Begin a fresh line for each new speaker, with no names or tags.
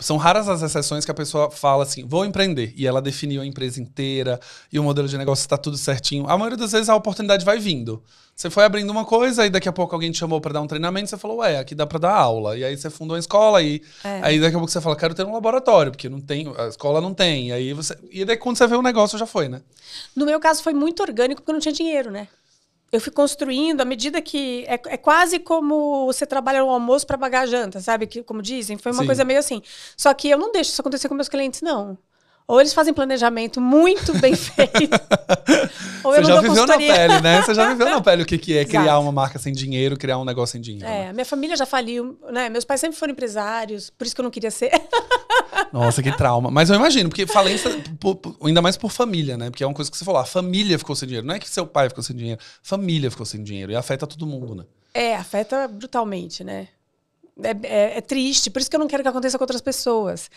São raras as exceções que a pessoa fala assim, vou empreender, e ela definiu a empresa inteira, e o modelo de negócio está tudo certinho. A maioria das vezes a oportunidade vai vindo. Você foi abrindo uma coisa, e daqui a pouco alguém te chamou para dar um treinamento, você falou, ué, aqui dá para dar aula. E aí você fundou uma escola, e é. aí daqui a pouco você fala, quero ter um laboratório, porque não tem, a escola não tem. E aí você. E daí quando você vê o negócio, já foi, né?
No meu caso foi muito orgânico, porque eu não tinha dinheiro, né? eu fui construindo à medida que. É, é quase como você trabalha o almoço para pagar a janta, sabe? Que, como dizem, foi uma Sim. coisa meio assim. Só que eu não deixo isso acontecer com meus clientes, não. Ou eles fazem planejamento muito bem feito. ou eu Você não já viveu na pele, né? Você já
viveu na pele o que, que é criar Exato. uma marca sem dinheiro, criar um negócio sem dinheiro.
É, né? minha família já faliu, né? Meus pais sempre foram empresários, por isso que eu não queria ser.
Nossa, que trauma. Mas eu imagino, porque falência, por, por, ainda mais por família, né? Porque é uma coisa que você falou, ah, a família ficou sem dinheiro. Não é que seu pai ficou sem dinheiro, família ficou sem dinheiro. E afeta todo mundo, né?
É, afeta brutalmente, né? É, é, é, triste, por isso que eu não quero que aconteça com outras
pessoas.